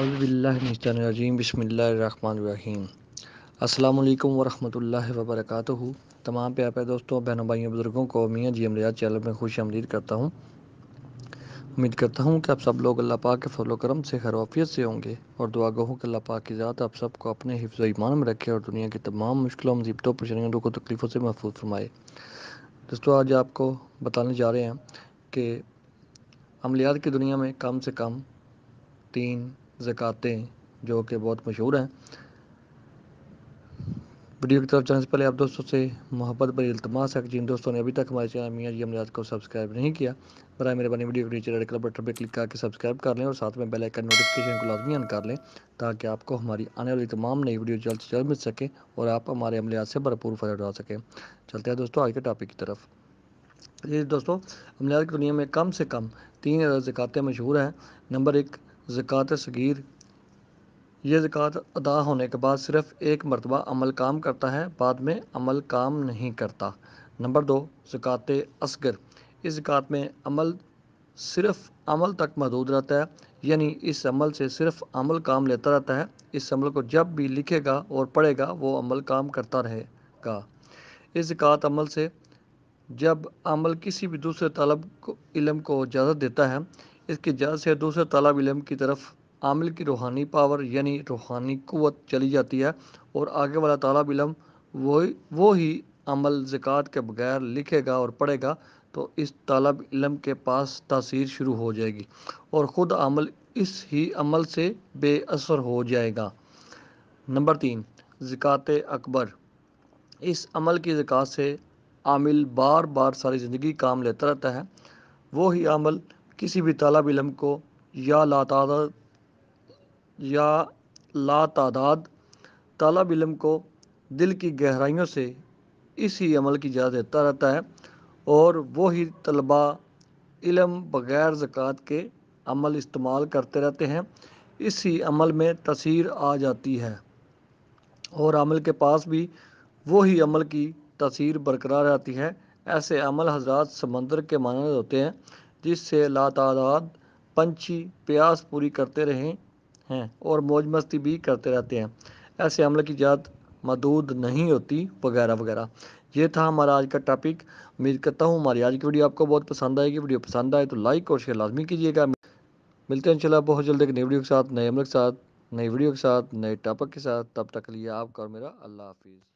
अज़बिल्लाजीम बसमीम अल्लाम वरहमल वबरक तमाम प्यार प्यार दोस्तों बहनों भाइयों बुज़ुर्गों को मियाँ जी अमरियाज चैनल में खुश आमदीद करता हूँ उम्मीद करता हूँ कि आप सब लोग अल्लाह पाक के फलो करम से खरवाफियत से होंगे और दुआ गहों के अल्लाह पाक की ज़ात आप सबको अपने हिफ्ज़ ईमान में रखे और दुनिया की तमाम मुश्किलों मुसीबतों परेशानियों को तकलीफ़ों से महफूज फरमाए दोस्तों आज आपको बताने जा रहे हैं कि अमलियात की दुनिया में कम से कम तीन ज़क़ातें जो कि बहुत मशहूर हैं वीडियो की तरफ जाने से पहले आप दोस्तों से मोहब्बत पर इल्तमास है जिन हाँ दोस्तों ने अभी तक हमारे चैनल मियाँ जी अमजाद को सब्सक्राइब नहीं किया बर मेरे बनी वीडियो के नीचे रेड कलर बटन पर क्लिक करके सब्सक्राइब कर लें और साथ में बेल आइकन नोटिफिकेशन को लाजमी ऑन कर लें ताकि आपको हमारी आने वाली तमाम नई वीडियो जल्द से जल्द मिल सके और आप हमारे अमलियात से भरपूर फ़ायदा उठा सकें चलते हैं दोस्तों आज के टॉपिक की तरफ दोस्तों अमलियात की दुनिया में कम से कम तीन ज़क़ातें मशहूर हैं नंबर एक ज़क़ात सगीर ये ज़क़ात अदा होने के बाद सिर्फ़ एक मरतबा अमल काम करता है बाद में अमल काम नहीं करता नंबर दो ज़क़ात असगर इस ज़क़ात में अमल सिर्फ़ अमल तक महदूद रहता है यानी इस अमल से सिर्फ़ अमल काम लेता रहता है इस अमल को जब भी लिखेगा और पढ़ेगा वो अमल काम करता रहेगा इस ज़क़ात अमल से जब अमल किसी भी दूसरे तलब को इलम को इजाज़त देता है इसकी जज से दूसरे तलाब इलम की तरफ आमिल की रूहानी पावर यानी रूहानी क़वत चली जाती है और आगे वाला तलाब इलम वही वो ही अमल ज़क़़त के बगैर लिखेगा और पढ़ेगा तो इस तलाब इलम के पास तसीर शुरू हो जाएगी और ख़ुद अमल इस ही अमल से बेअसर हो जाएगा नंबर तीन ज़क़़त अकबर इस अमल की ज़क़़त से आमिल बार बार सारी ज़िंदगी काम लेता रहता है वो ही अमल किसी भी तालाब इलम को या लातादाद या लातादाद तालाब इलम को दिल की गहराइयों से इसी अमल की इजाज़त देता रहता है और वही तलबा इलम बग़ैर ज़क़़त के अमल इस्तेमाल करते रहते हैं इसी अमल में तसीर आ जाती है और अमल के पास भी वही अमल की तस्वीर बरकरार रहती है ऐसे अमल हजरात समंदर के मानद होते हैं जिससे लातादाद पंछी प्यास पूरी करते रहे हैं और मौज मस्ती भी करते रहते हैं ऐसे हमले की जात मदूद नहीं होती वगैरह वगैरह ये था हमारा आज का टॉपिक उम्मीद करता हूँ हमारी आज की वीडियो आपको बहुत पसंद आएगी वीडियो पसंद आए तो लाइक और शेयर लाजमी कीजिएगा मिलते हैं चला बहुत जल्द एक नई वीडियो के साथ नए हमले के साथ नई वीडियो के साथ नए टॉपिक के साथ तब तक लिए आपका और मेरा अल्लाह हाफिज़